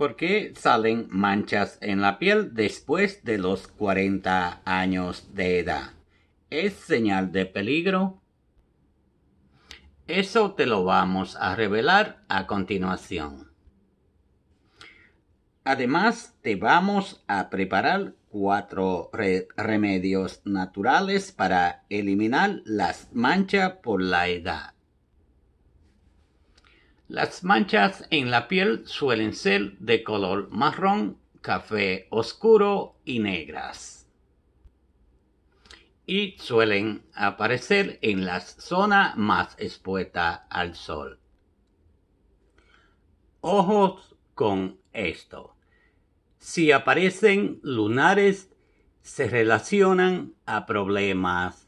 ¿Por qué salen manchas en la piel después de los 40 años de edad. ¿Es señal de peligro? Eso te lo vamos a revelar a continuación. Además, te vamos a preparar cuatro remedios naturales para eliminar las manchas por la edad. Las manchas en la piel suelen ser de color marrón, café oscuro y negras. Y suelen aparecer en la zona más expuesta al sol. Ojos con esto. Si aparecen lunares, se relacionan a problemas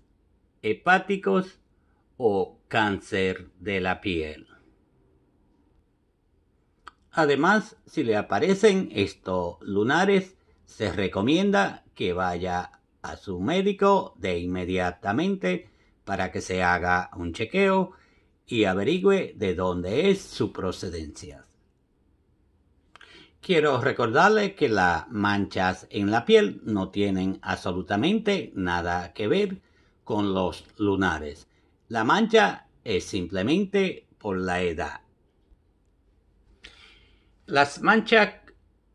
hepáticos o cáncer de la piel. Además, si le aparecen estos lunares, se recomienda que vaya a su médico de inmediatamente para que se haga un chequeo y averigüe de dónde es su procedencia. Quiero recordarle que las manchas en la piel no tienen absolutamente nada que ver con los lunares. La mancha es simplemente por la edad. Las manchas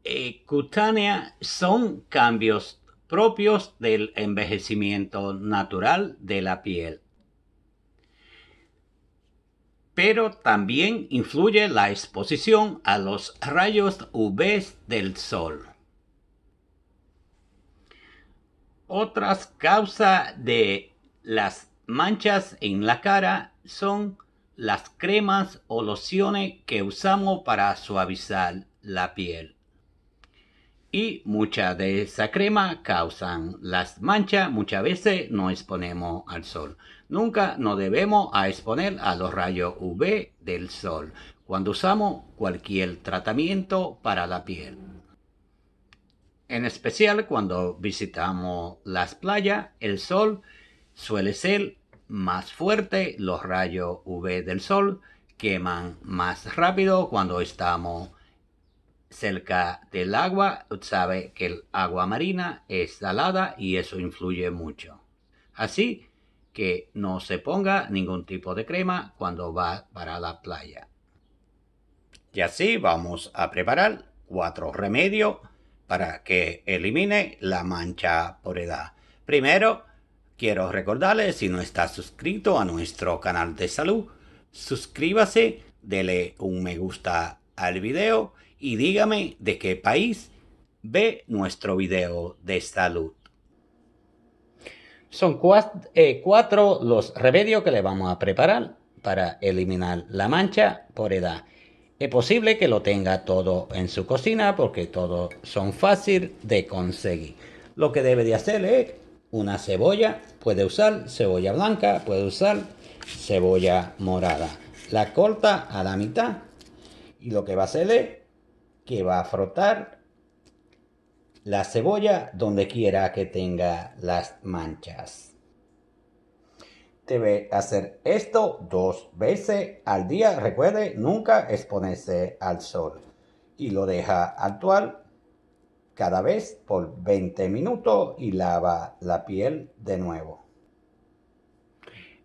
eh, cutáneas son cambios propios del envejecimiento natural de la piel. Pero también influye la exposición a los rayos UV del sol. Otras causas de las manchas en la cara son las cremas o lociones que usamos para suavizar la piel. Y mucha de esa crema causan las manchas, muchas veces no exponemos al sol. Nunca nos debemos a exponer a los rayos UV del sol cuando usamos cualquier tratamiento para la piel. En especial cuando visitamos las playas, el sol suele ser más fuerte, los rayos UV del sol queman más rápido cuando estamos cerca del agua. Sabe que el agua marina es salada y eso influye mucho. Así que no se ponga ningún tipo de crema cuando va para la playa. Y así vamos a preparar cuatro remedios para que elimine la mancha por edad. Primero, Quiero recordarles, si no está suscrito a nuestro canal de salud, suscríbase, dele un me gusta al video y dígame de qué país ve nuestro video de salud. Son eh, cuatro, los remedios que le vamos a preparar para eliminar la mancha por edad. Es posible que lo tenga todo en su cocina porque todos son fácil de conseguir. Lo que debe de hacer es una cebolla, puede usar cebolla blanca, puede usar cebolla morada. La corta a la mitad y lo que va a hacer es que va a frotar la cebolla donde quiera que tenga las manchas. Debe hacer esto dos veces al día. Recuerde nunca exponerse al sol. Y lo deja actuar cada vez por 20 minutos y lava la piel de nuevo.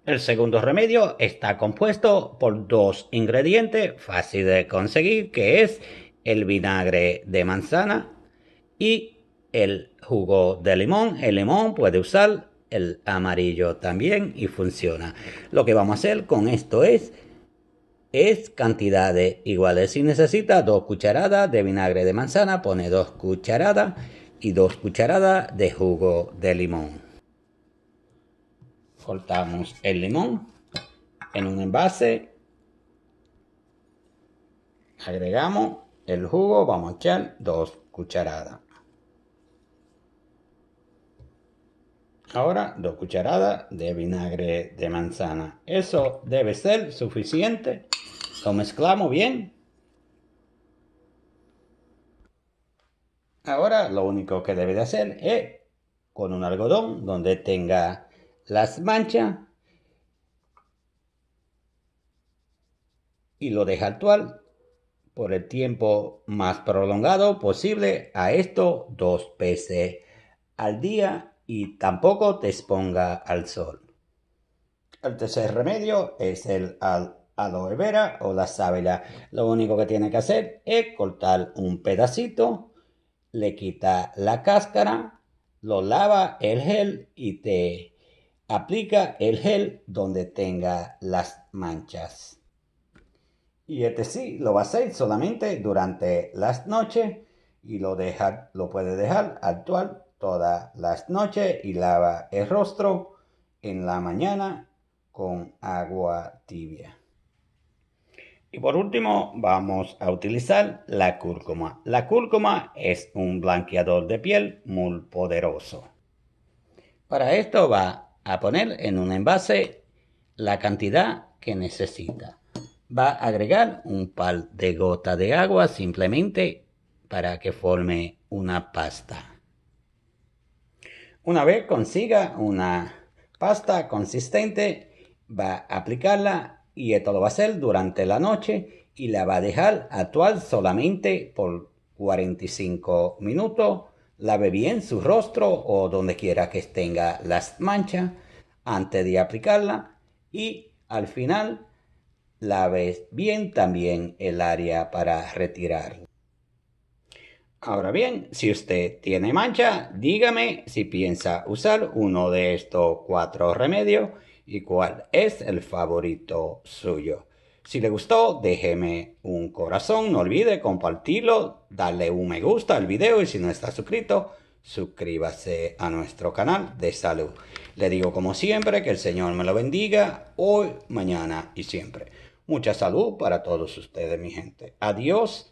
El segundo remedio está compuesto por dos ingredientes fáciles de conseguir, que es el vinagre de manzana y el jugo de limón. El limón puede usar el amarillo también y funciona. Lo que vamos a hacer con esto es es cantidades iguales. Si necesitas dos cucharadas de vinagre de manzana, pone dos cucharadas y dos cucharadas de jugo de limón. Cortamos el limón en un envase. Agregamos el jugo, vamos a echar dos cucharadas. Ahora dos cucharadas de vinagre de manzana. Eso debe ser suficiente. Lo mezclamos bien. Ahora lo único que debe de hacer es con un algodón donde tenga las manchas y lo deja actual por el tiempo más prolongado posible a estos dos peces al día y tampoco te exponga al sol. El tercer remedio es el aloe vera o la sábila. Lo único que tiene que hacer es cortar un pedacito, le quita la cáscara, lo lava el gel y te aplica el gel donde tenga las manchas. Y este sí lo va a hacer solamente durante las noches y lo, deja, lo puede dejar actuar todas las noches y lava el rostro en la mañana con agua tibia. Y por último, vamos a utilizar la cúrcuma. La cúrcuma es un blanqueador de piel muy poderoso. Para esto va a poner en un envase la cantidad que necesita. Va a agregar un par de gotas de agua simplemente para que forme una pasta. Una vez consiga una pasta consistente, va a aplicarla y esto lo va a hacer durante la noche y la va a dejar actuar solamente por 45 minutos. Lave bien su rostro o donde quiera que tenga las manchas antes de aplicarla y al final lave bien también el área para retirarla. Ahora bien, si usted tiene mancha, dígame si piensa usar uno de estos cuatro remedios y cuál es el favorito suyo. Si le gustó, déjeme un corazón, no olvide compartirlo, darle un me gusta al video y si no está suscrito, suscríbase a nuestro canal de salud. Le digo como siempre que el Señor me lo bendiga hoy, mañana y siempre. Mucha salud para todos ustedes, mi gente. Adiós